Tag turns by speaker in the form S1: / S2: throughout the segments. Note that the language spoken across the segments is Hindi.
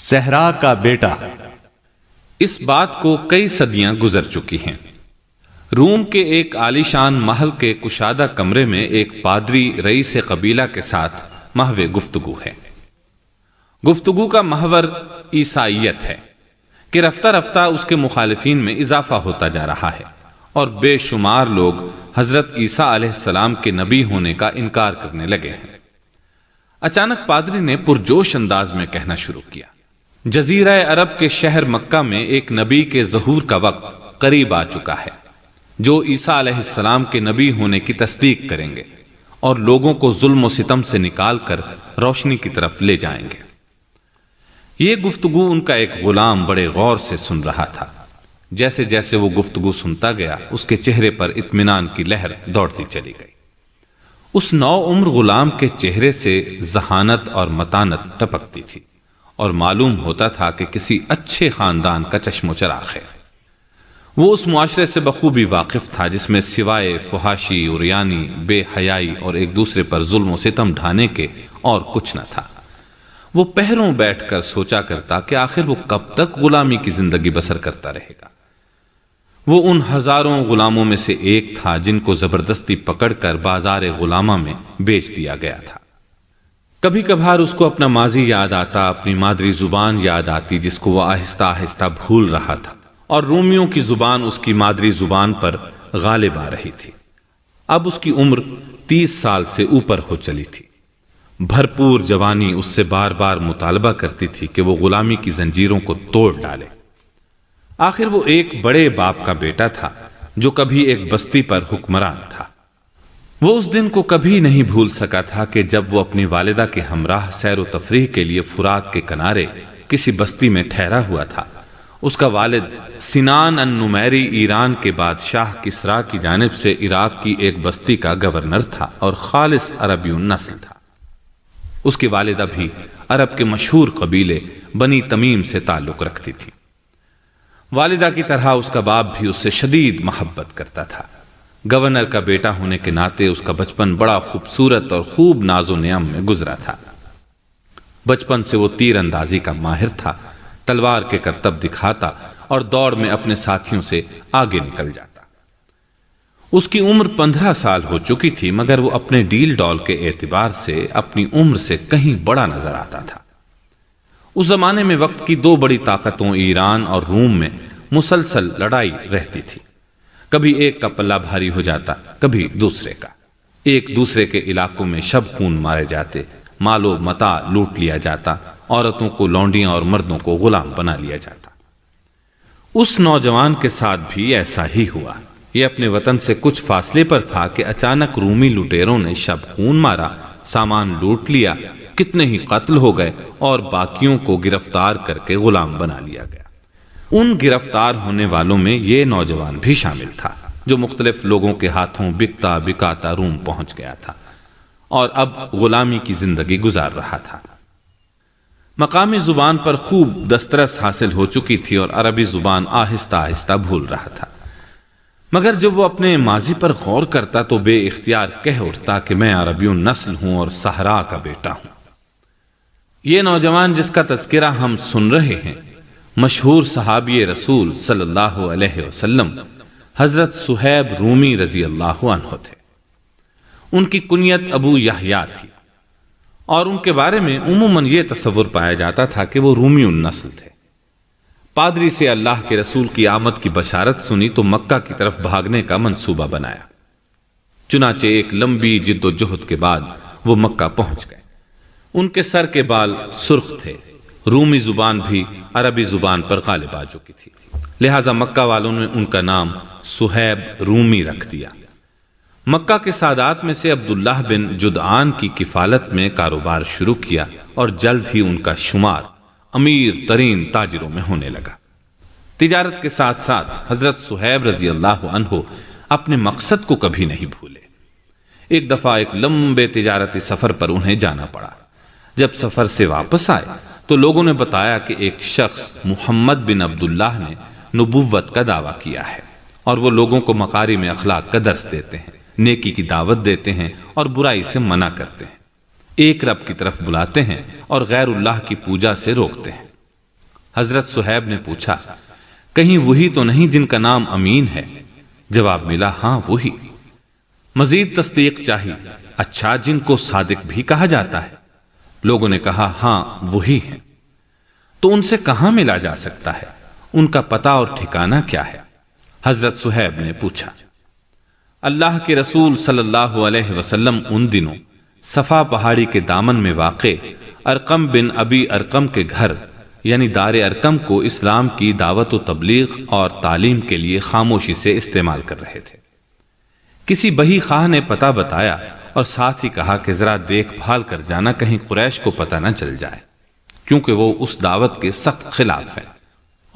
S1: सहरा का बेटा इस बात को कई सदियां गुजर चुकी हैं रूम के एक आलीशान महल के कुशादा कमरे में एक पादरी रई से कबीला के साथ महवे गुफ्तगु है गुफ्तगु का महवर ईसाइत है कि रफ्ता रफ्ता उसके मुखालफी में इजाफा होता जा रहा है और बेशुमार लोग हजरत ईसा आसमाम के नबी होने का इनकार करने लगे हैं अचानक पादरी ने पुरजोश अंदाज में कहना शुरू किया जजीरा अरब के शहर मक्का में एक नबी के जहूर का वक्त करीब आ चुका है जो ईसा सलाम के नबी होने की तस्दीक करेंगे और लोगों को जुल्म सितम से निकाल कर रोशनी की तरफ ले जाएंगे ये गुफ्तगु उनका एक गुलाम बड़े गौर से सुन रहा था जैसे जैसे वो गुफ्तगु सुनता गया उसके चेहरे पर इतमान की लहर दौड़ती चली गई उस नौ उम्र गुलाम के चेहरे से जहानत और मतानत टपकती थी और मालूम होता था कि किसी अच्छे खानदान का चश्मो चराग है वो उस माशरे से बखूबी वाकिफ था जिसमें सिवाय फुहाशी उरियानी बेहयाई और एक दूसरे पर जुल्म सितम ढाने के और कुछ न था वो पहरों बैठकर सोचा करता कि आखिर वो कब तक गुलामी की जिंदगी बसर करता रहेगा वो उन हजारों गुलामों में से एक था जिनको जबरदस्ती पकड़कर बाजार गुलामा में बेच दिया गया था कभी कभार उसको अपना माजी याद आता अपनी मादरी जुबान याद आती जिसको वह आहिस्ता आहिस्ता भूल रहा था और रोमियो की जुबान उसकी मादरी जुबान पर गालिब आ रही थी अब उसकी उम्र तीस साल से ऊपर हो चली थी भरपूर जवानी उससे बार बार मुतालबा करती थी कि वो गुलामी की जंजीरों को तोड़ डाले आखिर वो एक बड़े बाप का बेटा था जो कभी एक बस्ती पर हुक्मरान था वो उस दिन को कभी नहीं भूल सका था कि जब वो अपनी वालिदा के हमराह सैर तफरी के लिए फुरात के किनारे किसी बस्ती में ठहरा हुआ था उसका वालिद सिनान अन नुमैरी ईरान के बादशाह किसरा की जानब से इराक की एक बस्ती का गवर्नर था और खालिस अरबी नस्ल था उसकी वालिदा भी अरब के मशहूर कबीले बनी तमीम से ताल्लुक़ रखती थी वालिदा की तरह उसका बाप भी उससे शदीद मोहब्बत करता था गवर्नर का बेटा होने के नाते उसका बचपन बड़ा खूबसूरत और खूब नाजो नियम में गुजरा था बचपन से वो तीरंदाजी का माहिर था तलवार के करतब दिखाता और दौड़ में अपने साथियों से आगे निकल जाता उसकी उम्र पंद्रह साल हो चुकी थी मगर वो अपने डील डॉल के एतबार से अपनी उम्र से कहीं बड़ा नजर आता था उस जमाने में वक्त की दो बड़ी ताकतों ईरान और रूम में मुसलसल लड़ाई रहती थी कभी एक का पल्ला भारी हो जाता कभी दूसरे का एक दूसरे के इलाकों में शब खून मारे जाते मालो मता लूट लिया जाता औरतों को लौंडियां और मर्दों को गुलाम बना लिया जाता उस नौजवान के साथ भी ऐसा ही हुआ ये अपने वतन से कुछ फासले पर था कि अचानक रूमी लुटेरों ने शब खून मारा सामान लूट लिया कितने ही कत्ल हो गए और बाकियों को गिरफ्तार करके गुलाम बना लिया गया उन गिरफ्तार होने वालों में ये नौजवान भी शामिल था जो मुख्तलिफ लोगों के हाथों बिकता बिकाता रूम पहुंच गया था और अब गुलामी की जिंदगी गुजार रहा था मकामी जुबान पर खूब दस्तरस हासिल हो चुकी थी और अरबी जुबान आहिस्ता आहिस्ता भूल रहा था मगर जब वो अपने माजी पर गौर करता तो बे इख्तियार कह उठता कि मैं अरबियों नस्ल हूं और सहरा का बेटा हूं यह नौजवान जिसका तस्करा हम सुन रहे हैं मशहूर सहाबी रसूल सल्लल्लाहु अलैहि वसल्लम हजरत सुहैब रूमी रजी अल्लाह थे उनकी कुनियत अबू याहिया थी और उनके बारे में उमूमन ये तस्वुर पाया जाता था कि वो रूमी नस्ल थे पादरी से अल्लाह के रसूल की आमद की बशारत सुनी तो मक्का की तरफ भागने का मंसूबा बनाया चुनाचे एक लंबी जिद्दोजहद के बाद वो मक्का पहुंच गए उनके सर के बाल सुर्ख थे रूमी ज़ुबान भी अरबी ज़ुबान पर गालिब आ चुकी थी लिहाजा मक्का वालों ने उनका नाम सुहैब रूमी रख दिया मक्का के सादात में से अब्दुल्लाह बिन जुदान की किफालत में कारोबार शुरू किया और जल्द ही उनका शुमार अमीर तरीन ताजरों में होने लगा तिजारत के साथ साथ हजरत सुहैब रजी अल्लाह अनहो अपने मकसद को कभी नहीं भूले एक दफा एक लंबे तिजारती सफर पर उन्हें जाना पड़ा जब सफर से वापस आए तो लोगों ने बताया कि एक शख्स मोहम्मद बिन अब्दुल्लाह ने नबुवत का दावा किया है और वो लोगों को मकारी में अखलाक का दर्श देते हैं नेकी की दावत देते हैं और बुराई से मना करते हैं एक रब की तरफ बुलाते हैं और गैर उल्लाह की पूजा से रोकते हैं हजरत सुहैब ने पूछा कहीं वही तो नहीं जिनका नाम अमीन है जवाब मिला हाँ वही मजीद तस्दीक चाहिए अच्छा जिनको सादिक भी कहा जाता है लोगों ने कहा हाँ वही है तो उनसे कहां मिला जा सकता है उनका पता और ठिकाना क्या है हजरत सुहैब ने पूछा अल्लाह के रसूल सल्लल्लाहु अलैहि वसल्लम उन दिनों सफा पहाड़ी के दामन में वाक़ अरकम बिन अबी अरकम के घर यानी दार अरकम को इस्लाम की दावत तबलीग और तालीम के लिए खामोशी से इस्तेमाल कर रहे थे किसी बही खाह ने पता बताया और साथ ही कहा कि ज़रा देखभाल कर जाना कहीं कुरैश को पता न चल जाए क्योंकि वो उस दावत के सख्त खिलाफ है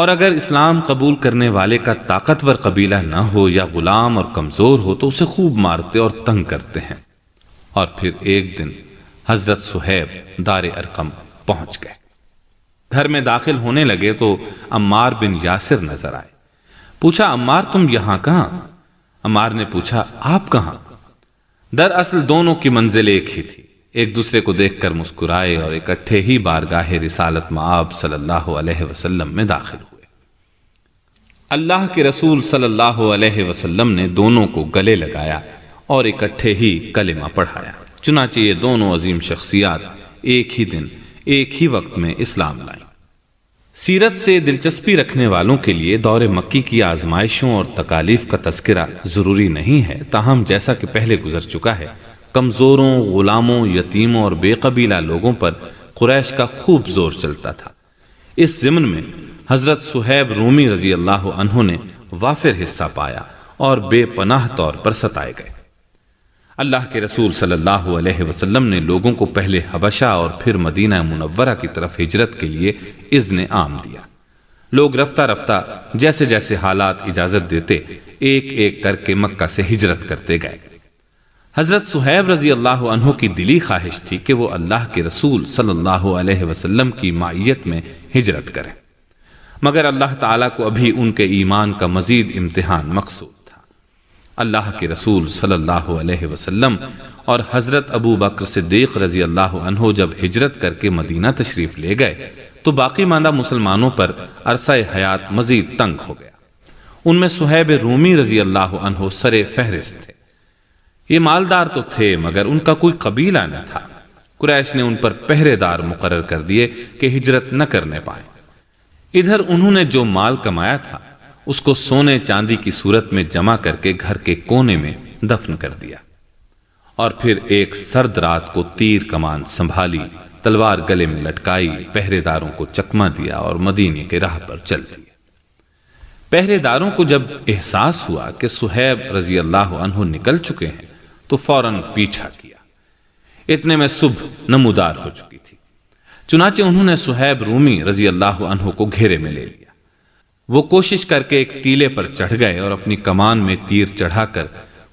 S1: और अगर इस्लाम कबूल करने वाले का ताकतवर कबीला न हो या गुलाम और कमज़ोर हो तो उसे खूब मारते और तंग करते हैं और फिर एक दिन हजरत सुहैब दार अरकम पहुंच गए घर में दाखिल होने लगे तो अम्मार बिन यासिर नजर आए पूछा अम्मार तुम यहां कहां अम्मार ने पूछा आप कहां दरअसल दोनों की मंजिल एक ही थी एक दूसरे को देखकर मुस्कुराए और इकट्ठे ही बारगाह रिसालत माब सल्लल्लाहु अलैहि वसल्लम में दाखिल हुए अल्लाह के रसूल सल्लल्लाहु अलैहि वसल्लम ने दोनों को गले लगाया और इकट्ठे ही कलिमा पढ़ाया चुनाचे ये दोनों अजीम शख्सियात एक ही दिन एक ही वक्त में इस्लाम लाए सीरत से दिलचस्पी रखने वालों के लिए दौरे मक्की की आजमाइशों और तकालीफ का तस्करा ज़रूरी नहीं है ताहम जैसा कि पहले गुजर चुका है कमज़ोरों ग़ुलामों यतीमों और बेकबीला लोगों पर कुरैश का खूब जोर चलता था इस ज़िमन में हज़रत सुहैब रूमी रजी अल्लाह ने वाफिर हिस्सा पाया और बेपनाह तौर पर सताए गए अल्लाह के रसूल सल्लल्लाहु अलैहि वसल्लम ने लोगों को पहले हबशा और फिर मदीना मुनव्वरा की तरफ हिजरत के लिए इज़्न आम दिया लोग रफ्ता रफ्ता जैसे जैसे हालात इजाज़त देते एक एक करके मक्का से हिजरत करते गए हज़रत सुहैब रजी अल्लाह अनहु की दिली ख्वाहिश थी कि वो अल्लाह के रसूल सल्लल्लाहु अलैहि वसल्लम की माइत में हिजरत करें मगर अल्लाह ताला को अभी उनके ईमान का मजीद इम्तहान मकसूद अल्लाह के रसूल सल्लल्लाहु अलैहि वसल्लम और हज़रत अबू बकर सिद्दीक रजी अल्लाह अनहो जब हिजरत करके मदीना तशरीफ़ ले गए तो बाकी मांदा मुसलमानों पर अरसा हयात मजीद तंग हो गया उनमें सुहैब रूमी रजी अल्लाह अनहो सरे फहरिस्त थे ये मालदार तो थे मगर उनका कोई कबीला न था कुरैश ने उन पर पहरेदार मुकर कर दिए कि हिजरत न करने पाए इधर उन्होंने जो माल कमाया था उसको सोने चांदी की सूरत में जमा करके घर के कोने में दफन कर दिया और फिर एक सर्द रात को तीर कमान संभाली तलवार गले में लटकाई पहरेदारों को चकमा दिया और मदीने के राह पर चल दिया पहरेदारों को जब एहसास हुआ कि सुहैब रजी अल्लाह अनहु निकल चुके हैं तो फौरन पीछा किया इतने में सुबह नमोदार हो चुकी थी चुनाचे उन्होंने सुहैब रूमी रजी अल्लाह अनहु को घेरे में ले लिया वो कोशिश करके एक टीले पर चढ़ गए और अपनी कमान में तीर चढ़ाकर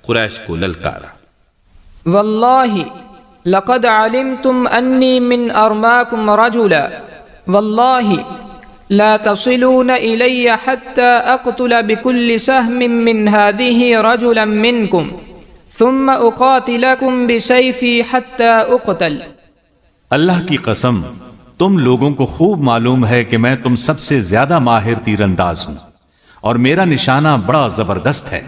S1: कुरैश को ललकारा वल्लाहि लकद आलिम अन्नी मिन अरमाकुम रजुला वल्लाहि ला तसिलून इलैया हत्ता अक्तुल बिकुल्लि सहमिन मिन हादिही रजुलन मिनकुम थुम्म उकातिलकुम बिसैफी हत्ता उक्तल
S2: अल्लाह की कसम तुम लोगों को खूब मालूम है कि मैं तुम सबसे ज्यादा माहिर तीरंदाज हूं और मेरा निशाना बड़ा जबरदस्त है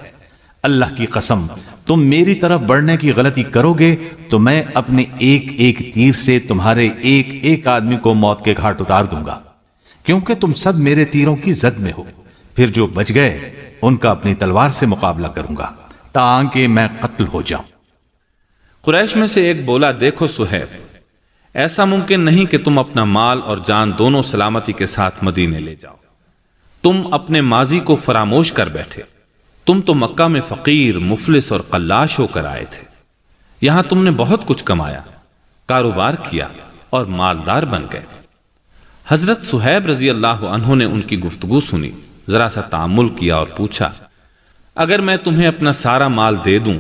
S2: अल्लाह की कसम तुम मेरी तरफ बढ़ने की गलती करोगे तो मैं अपने एक एक तीर से तुम्हारे एक एक आदमी को मौत के घाट उतार दूंगा क्योंकि तुम सब मेरे तीरों की जद में हो फिर जो बच गए उनका अपनी तलवार से मुकाबला करूंगा ताकि मैं कत्ल हो जाऊं कुरैश में से
S1: एक बोला देखो सुहेब ऐसा मुमकिन नहीं कि तुम अपना माल और जान दोनों सलामती के साथ मदीने ले जाओ तुम अपने माजी को फरामोश कर बैठे तुम तो मक्का में फकीर मुफलिस और कल्लाश होकर आए थे यहां तुमने बहुत कुछ कमाया कारोबार किया और मालदार बन गए हजरत सुहैब रजी अल्लाह ने उनकी गुफ्तगु सुनी जरा सा तामुल किया और पूछा अगर मैं तुम्हें अपना सारा माल दे दूं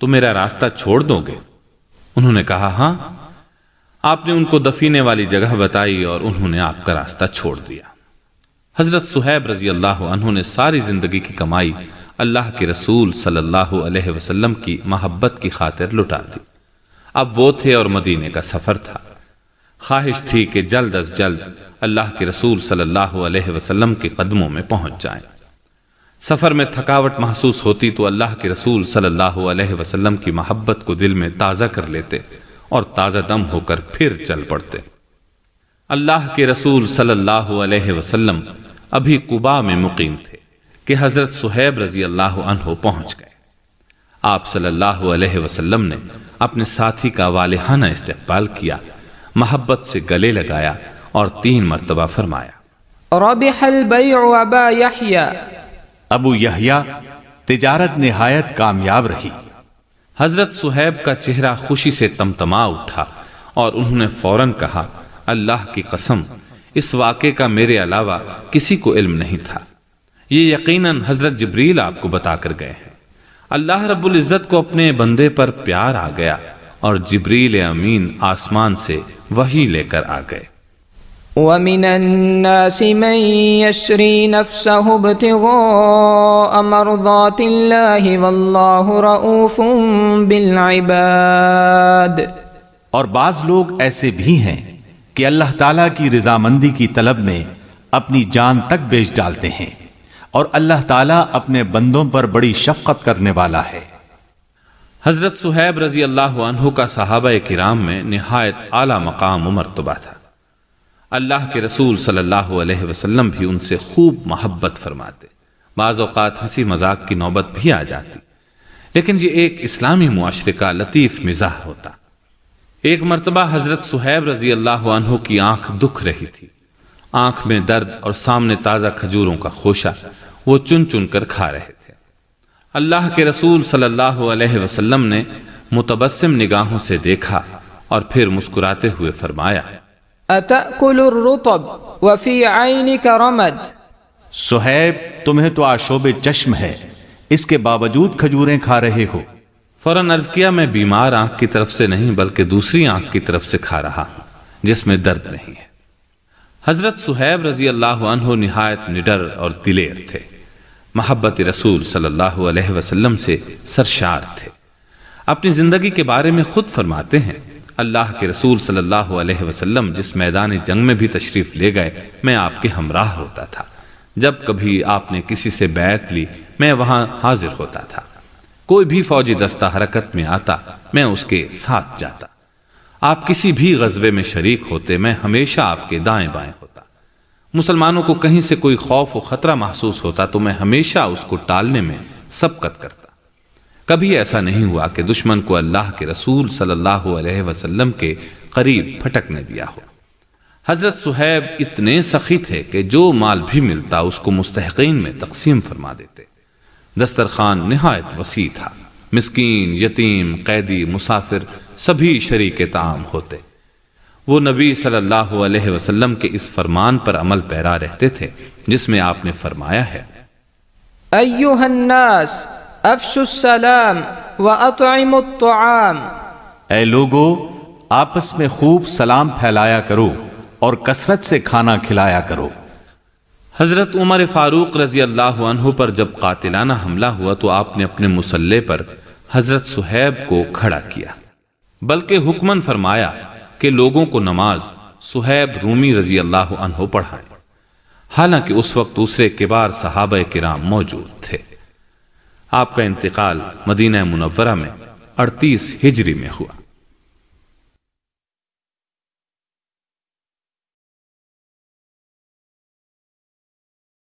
S1: तो मेरा रास्ता छोड़ दोगे उन्होंने कहा हां आपने उनको दफीने वाली जगह बताई और उन्होंने आपका रास्ता छोड़ दिया हजरत सुहैब रजी अल्लाह ने सारी जिंदगी की कमाई अल्लाह के रसूल सल्लल्लाहु अलैहि वसल्लम की मोहब्बत की खातिर लुटा दी अब वो थे और मदीने का सफर था ख्वाहिश थी कि जल्द अज जल्द अल्लाह के रसूल सल्लल्लाहु अलैहि वसल्लम के कदमों में पहुंच जाएं। सफर में थकावट महसूस होती तो अल्लाह के रसूल सल्लल्लाहु अलैहि वसल्लम की मोहब्बत को दिल में ताज़ा कर लेते और ताज़ा दम होकर फिर चल पड़ते अल्लाह के रसूल सल्लल्लाहु अलैहि वसल्लम अभी कुबा में मुकीम थे कि हज़रत सुहैब रजी अल्लाह पहुंच गए आप सल्लल्लाहु अलैहि वसल्लम ने अपने साथी का वालहाना इस्तकबाल किया मोहब्बत से गले लगाया और तीन मरतबा
S2: फरमाया अबू यहिया तिजारत नहायत कामयाब रही हजरत सुहैब का चेहरा खुशी से
S1: तमतमा उठा और उन्होंने फौरन कहा अल्लाह की कसम इस वाक़े का मेरे अलावा किसी को इल्म नहीं था ये यकीनन हजरत जबरील आपको बताकर गए हैं अल्लाह रब्बुल इज़्ज़त को अपने बंदे पर प्यार आ गया और जबरील अमीन आसमान से वही लेकर आ गए ومن الناس من يشري نفسه ابتغاء مرضات الله والله رؤوف بالعباد
S2: और बाज लोग ऐसे भी हैं कि अल्लाह ताला की रजामंदी की तलब में अपनी जान तक बेच डालते हैं और अल्लाह ताला अपने बंदों पर बड़ी शफकत करने वाला है हजरत सुहैब रजी अल्लाह का
S1: सहाबा कराम में नहायत आला मकाम मरतबा था अल्लाह के रसूल सल्लल्लाहु अलैहि वसल्लम भी उनसे खूब मोहब्बत फरमाते बाज़ात हंसी मजाक की नौबत भी आ जाती लेकिन ये एक इस्लामी मुआरे का लतीफ़ मिजाह होता एक मरतबा हज़रत सुहैब रजी अल्लाह की आंख दुख रही थी आंख में दर्द और सामने ताज़ा खजूरों का खोशा वो चुन चुन कर खा रहे थे अल्लाह के रसूल सल्लल्लाहु अलैहि वसल्लम ने मुतबसम निगाहों से
S2: देखा और फिर मुस्कुराते हुए फरमाया
S1: अतकुल रुतब वफी आईनी का रमद
S2: सुहैब तुम्हें तो आशोब चश्म है इसके बावजूद खजूरें खा रहे हो फौरन अर्ज किया मैं बीमार आंख की तरफ से नहीं
S1: बल्कि दूसरी आंख की तरफ से खा रहा हूं जिसमें दर्द नहीं है हजरत सुहैब रजी अल्लाह नहायत निडर और दिलेर थे मोहब्बत रसूल सल्लल्लाहु अलैहि वसल्लम से सरशार थे अपनी जिंदगी के बारे में खुद फरमाते हैं अल्लाह के रसूल सल्लल्लाहु अलैहि वसल्लम जिस मैदान जंग में भी तशरीफ ले गए मैं आपके हमराह होता था जब कभी आपने किसी से बैत ली मैं वहां हाजिर होता था कोई भी फौजी दस्ता हरकत में आता मैं उसके साथ जाता आप किसी भी गजबे में शरीक होते मैं हमेशा आपके दाएं बाएं होता मुसलमानों को कहीं से कोई खौफ व खतरा महसूस होता तो मैं हमेशा उसको टालने में सबकत करता कभी ऐसा नहीं हुआ कि दुश्मन को अल्लाह के रसूल सल्लल्लाहु अलैहि वसल्लम के करीब फटकने दिया हो हज़रत सुहैब इतने सखी थे कि जो माल भी मिलता उसको मुस्तकिन में तकसीम फरमा देते दस्तरखान नहायत वसी था मिसकीन यतीम कैदी मुसाफिर सभी शरीक ताम होते वो नबी सल्लल्लाहु अलैहि वसल्लम के इस फरमान पर अमल पैरा रहते थे जिसमें आपने फरमाया है
S2: अयुहन्नास
S1: अफशुसलाम व अतआम
S2: ए लोगो आपस में खूब सलाम फैलाया करो और कसरत से खाना खिलाया करो हजरत उमर फारूक रजी अल्लाह पर जब कातिलाना हमला
S1: हुआ तो आपने अपने मुसल्ले पर हजरत सुहैब को खड़ा किया बल्कि हुक्मन फरमाया कि लोगों को नमाज सुहैब रूमी रजी अल्लाह पढ़ाए हालांकि उस वक्त दूसरे किबार साहब किराम मौजूद थे आपका इंतकाल मदीना मुनवरा में अड़तीस हिजरी में हुआ